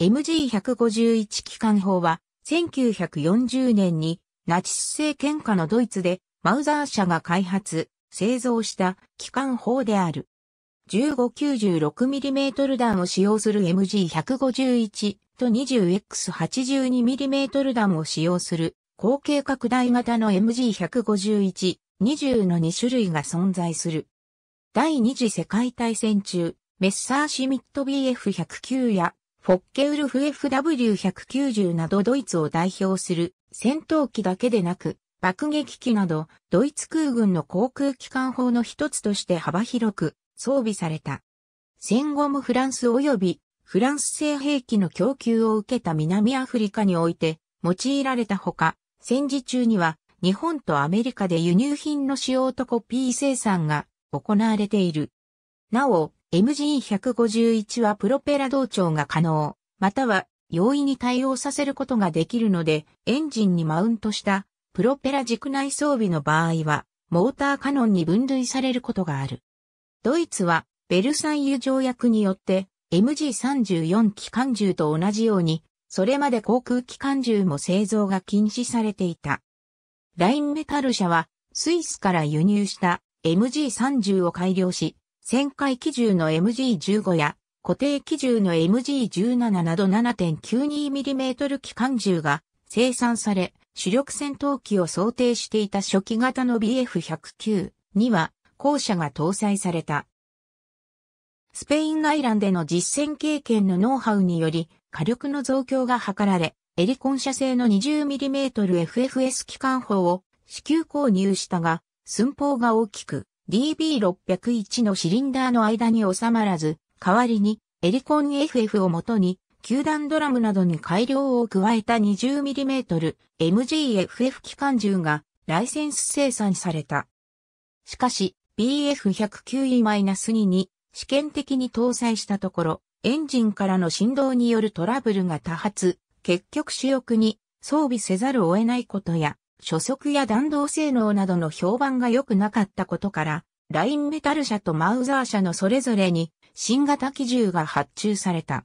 MG151 機関砲は、1940年にナチス政権下のドイツでマウザー社が開発、製造した機関砲である。1596mm 弾を使用する MG151 と 20X82mm 弾を使用する後継拡大型の MG151、20の2種類が存在する。第二次世界大戦中、メッサーシミット BF109 やフォッケウルフ FW190 などドイツを代表する戦闘機だけでなく、爆撃機などドイツ空軍の航空機関砲の一つとして幅広く装備された。戦後もフランス及びフランス製兵器の供給を受けた南アフリカにおいて用いられたほか、戦時中には日本とアメリカで輸入品の使用とコピー生産が行われている。なお、MG151 はプロペラ同調が可能、または容易に対応させることができるので、エンジンにマウントしたプロペラ軸内装備の場合は、モーターカノンに分類されることがある。ドイツは、ベルサイユ条約によって、MG34 機関銃と同じように、それまで航空機関銃も製造が禁止されていた。ラインメタル社は、スイスから輸入した MG30 を改良し、旋回基準の MG15 や固定基準の MG17 など 7.92mm 機関銃が生産され、主力戦闘機を想定していた初期型の BF109 には後者が搭載された。スペイン内ンでの実戦経験のノウハウにより火力の増強が図られ、エリコン社製の 20mmFFS 機関砲を支給購入したが、寸法が大きく、DB601 のシリンダーの間に収まらず、代わりにエリコン FF をもとに、球団ドラムなどに改良を加えた 20mm MGFF 機関銃がライセンス生産された。しかし、BF109E-2 に試験的に搭載したところ、エンジンからの振動によるトラブルが多発、結局主翼に装備せざるを得ないことや、初速や弾道性能などの評判が良くなかったことから、ラインメタル社とマウザー社のそれぞれに新型機銃が発注された。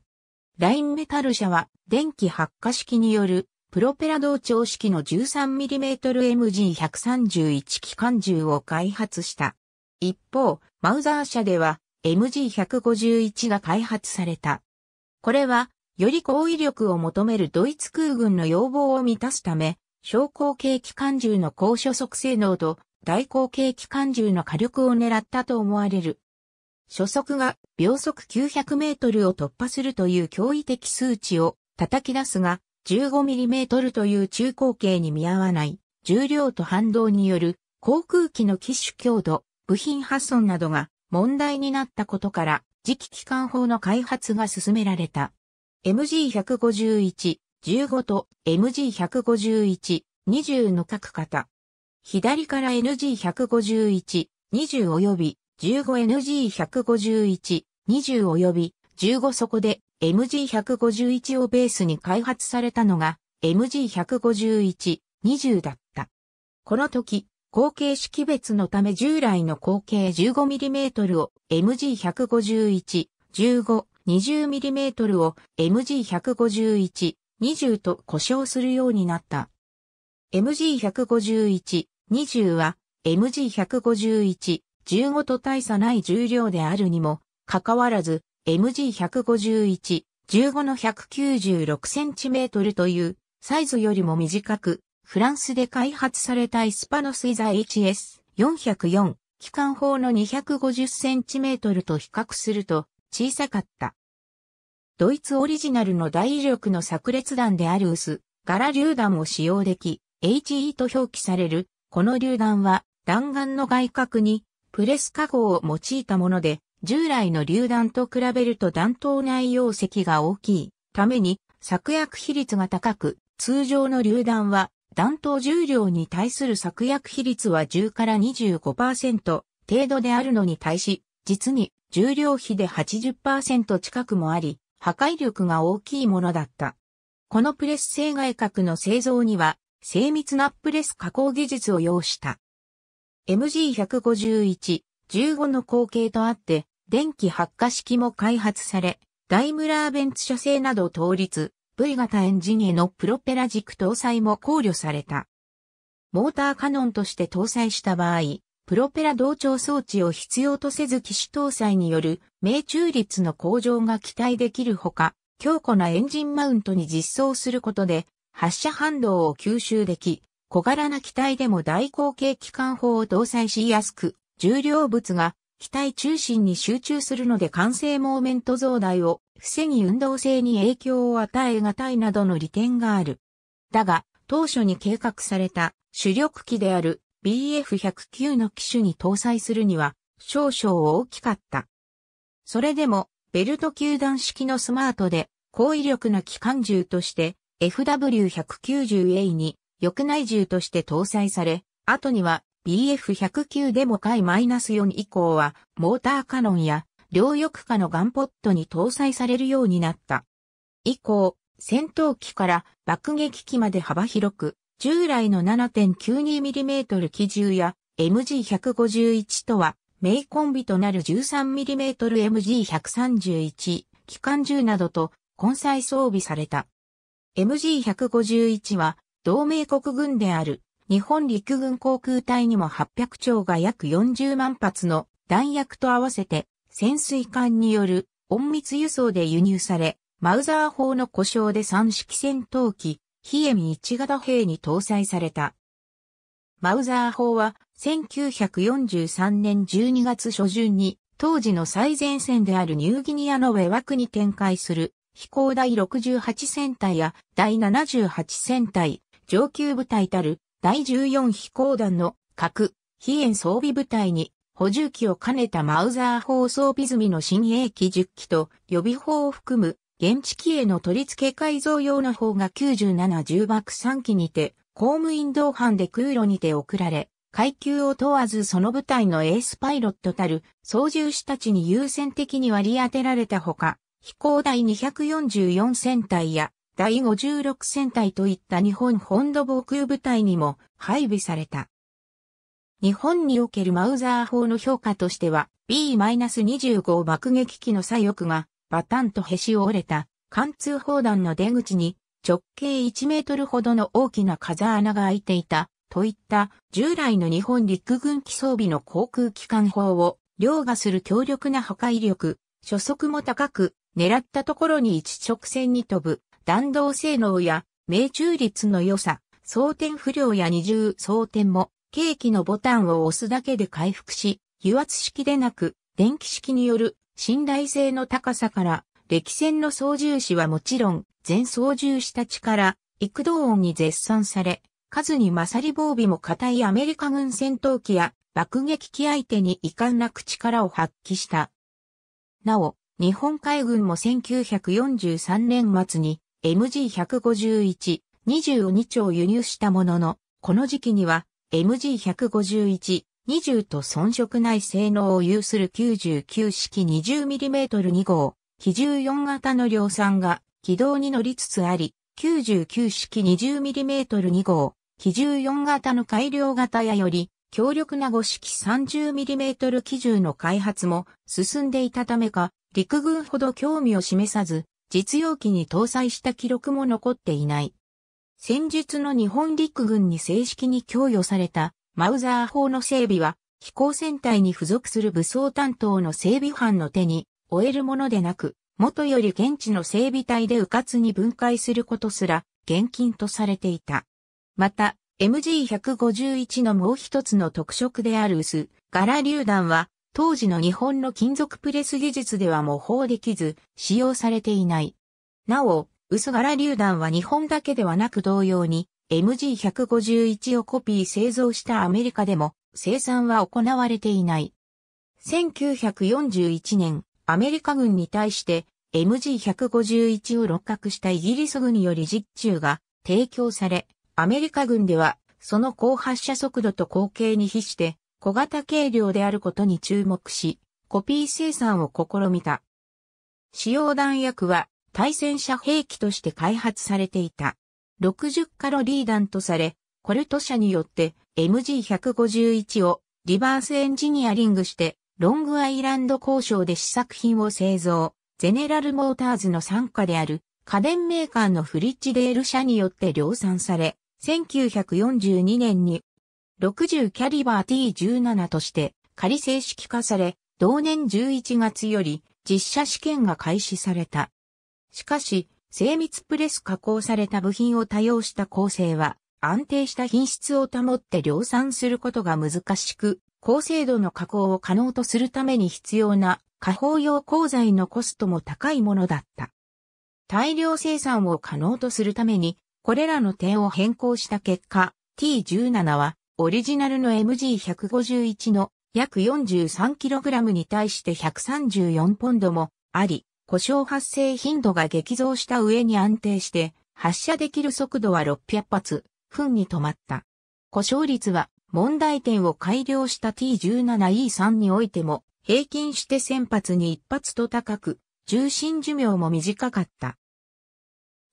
ラインメタル社は電気発火式によるプロペラ同調式の 13mmMG131 機関銃を開発した。一方、マウザー社では MG151 が開発された。これは、より高威力を求めるドイツ空軍の要望を満たすため、小口径機関銃の高所速性能と大口径機関銃の火力を狙ったと思われる。初速が秒速900メートルを突破するという驚異的数値を叩き出すが、1 5トルという中口径に見合わない重量と反動による航空機の機種強度、部品破損などが問題になったことから、次期機関砲の開発が進められた。MG151 15と MG151、20の各型。左から NG151、20及び 15NG151、20及び15そこで MG151 をベースに開発されたのが MG151、20だった。この時、後継識別のため従来の後継 15mm を MG151、15、20mm を MG151、20と呼称するようになった。MG151、20は MG151、15と大差ない重量であるにも、かかわらず MG151、15の 196cm というサイズよりも短く、フランスで開発されたイスパノスイザ HS404 機関砲の 250cm と比較すると小さかった。ドイツオリジナルの大威力の炸裂弾である薄、柄榴弾を使用でき、HE と表記される、この榴弾は弾丸の外角にプレス加工を用いたもので、従来の榴弾と比べると弾頭内容積が大きいために作薬比率が高く、通常の榴弾は弾頭重量に対する作薬比率は10から25%程度であるのに対し、実に重量比で80%近くもあり、破壊力が大きいものだった。このプレス製外角の製造には精密なプレス加工技術を要した。MG151、15の後継とあって、電気発火式も開発され、ダイムラーベンツ社製など倒立、V 型エンジンへのプロペラ軸搭載も考慮された。モーターカノンとして搭載した場合、プロペラ同調装置を必要とせず機種搭載による命中率の向上が期待できるほか、強固なエンジンマウントに実装することで、発射反動を吸収でき、小柄な機体でも大口径機関砲を搭載しやすく、重量物が機体中心に集中するので完成モーメント増大を防ぎ運動性に影響を与えがたいなどの利点がある。だが、当初に計画された主力機である BF109 の機種に搭載するには少々大きかった。それでもベルト球団式のスマートで高威力な機関銃として FW190A に翼内銃として搭載され、後には BF109 でも回 -4 以降はモーターカノンや両翼下のガンポットに搭載されるようになった。以降、戦闘機から爆撃機まで幅広く従来の 7.92mm 機銃や MG151 とは名コンビとなる 13mmMG131 機関銃などと混載装備された。MG151 は同盟国軍である日本陸軍航空隊にも800丁が約40万発の弾薬と合わせて潜水艦による隠密輸送で輸入され、マウザー砲の故障で三式戦闘機ヒエミ一型兵に搭載された。マウザー砲は1943年12月初旬に当時の最前線であるニューギニアのウェワクに展開する飛行第68戦隊や第78戦隊上級部隊たる第14飛行団の核、飛燕装備部隊に補充機を兼ねたマウザー砲装備済みの新鋭機10機と予備砲を含む現地機への取り付け改造用の砲が9710爆3機にて、公務員同伴で空路にて送られ、階級を問わずその部隊のエースパイロットたる操縦士たちに優先的に割り当てられたほか、飛行第244戦隊や第56戦隊といった日本本土防空部隊にも配備された。日本におけるマウザー砲の評価としては B-25 爆撃機の左翼がバタンとへし折れた貫通砲弾の出口に直径1メートルほどの大きな風穴が開いていたといった従来の日本陸軍機装備の航空機関砲を凌駕する強力な破壊力、初速も高く狙ったところに一直線に飛ぶ弾道性能や命中率の良さ、装填不良や二重装填も、ケーキのボタンを押すだけで回復し、油圧式でなく、電気式による信頼性の高さから、歴戦の操縦士はもちろん、全操縦士たちから、幾度音に絶賛され、数に勝り防備も固いアメリカ軍戦闘機や爆撃機相手に遺憾なく力を発揮した。なお、日本海軍も1943年末に MG151、2 2丁輸入したものの、この時期には MG151、20と遜色ない性能を有する99式 20mm2 号、機14型の量産が軌道に乗りつつあり、99式 20mm2 号、機14型の改良型やより、強力な5式 30mm 機銃の開発も進んでいたためか、陸軍ほど興味を示さず、実用機に搭載した記録も残っていない。戦術の日本陸軍に正式に供与されたマウザー法の整備は、飛行船隊に付属する武装担当の整備班の手に、終えるものでなく、元より現地の整備隊で迂闊に分解することすら、厳禁とされていた。また、MG151 のもう一つの特色である薄、柄榴弾は、当時の日本の金属プレス技術では模倣できず、使用されていない。なお、薄柄榴弾は日本だけではなく同様に、MG151 をコピー製造したアメリカでも生産は行われていない。1941年、アメリカ軍に対して MG151 を六角したイギリス軍により実中が提供され、アメリカ軍ではその高発射速度と後継に比して小型軽量であることに注目し、コピー生産を試みた。使用弾薬は対戦車兵器として開発されていた。60カロリー弾とされ、コルト社によって MG151 をリバースエンジニアリングしてロングアイランド交渉で試作品を製造、ゼネラルモーターズの参加である家電メーカーのフリッジデール社によって量産され、1942年に60キャリバー T17 として仮正式化され、同年11月より実車試験が開始された。しかし、精密プレス加工された部品を多用した構成は、安定した品質を保って量産することが難しく、高精度の加工を可能とするために必要な加工用鋼材のコストも高いものだった。大量生産を可能とするために、これらの点を変更した結果、T17 はオリジナルの MG151 の約 43kg に対して134ポンドもあり、故障発生頻度が激増した上に安定して、発射できる速度は600発、分に止まった。故障率は問題点を改良した T17E3 においても、平均して1000発に1発と高く、重心寿命も短かった。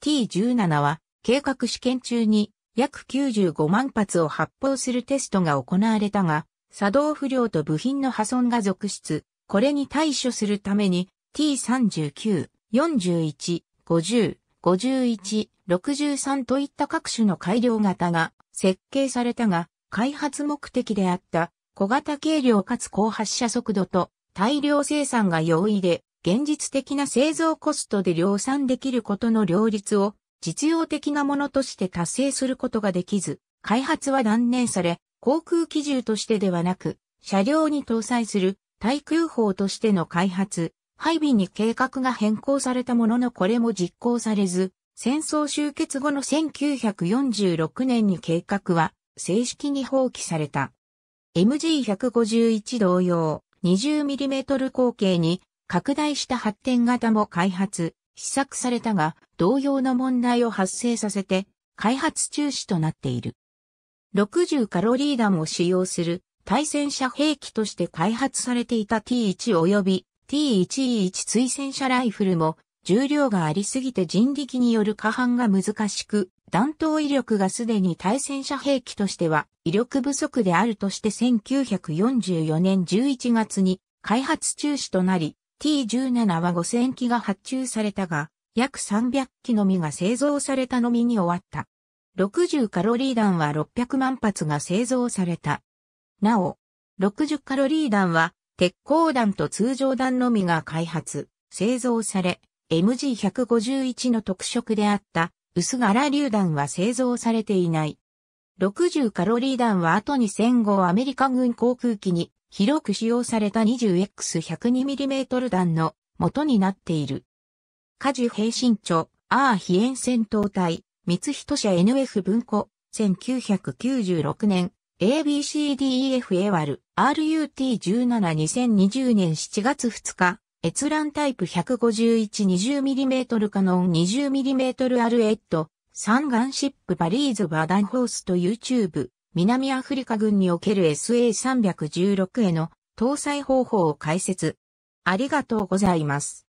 T17 は、計画試験中に約95万発を発砲するテストが行われたが、作動不良と部品の破損が続出、これに対処するために T39、41、50、51、63といった各種の改良型が設計されたが、開発目的であった小型軽量かつ高発射速度と大量生産が容易で、現実的な製造コストで量産できることの両立を実用的なものとして達成することができず、開発は断念され、航空機銃としてではなく、車両に搭載する対空砲としての開発、配備に計画が変更されたもののこれも実行されず、戦争終結後の1946年に計画は正式に放棄された。MG151 同様、20mm 口径に拡大した発展型も開発、試作されたが、同様の問題を発生させて、開発中止となっている。60カロリー弾を使用する対戦車兵器として開発されていた T1 及び T1E1 追戦車ライフルも重量がありすぎて人力による過半が難しく、弾頭威力がすでに対戦車兵器としては威力不足であるとして1944年11月に開発中止となり、T17 は5000機が発注されたが、約300機のみが製造されたのみに終わった。60カロリー弾は600万発が製造された。なお、60カロリー弾は鉄鋼弾と通常弾のみが開発、製造され、MG151 の特色であった薄柄榴弾は製造されていない。60カロリー弾は後に戦後アメリカ軍航空機に広く使用された 20X102mm 弾の元になっている。火事平身長、アー飛遠戦闘隊、三人社 NF 文庫、1996年、ABCDEFA 割る。RUT172020 年7月2日、閲覧タイプ 15120mm カノン 20mm アルエット、ガ眼シップバリーズバーダンホースと YouTube、南アフリカ軍における SA316 への搭載方法を解説。ありがとうございます。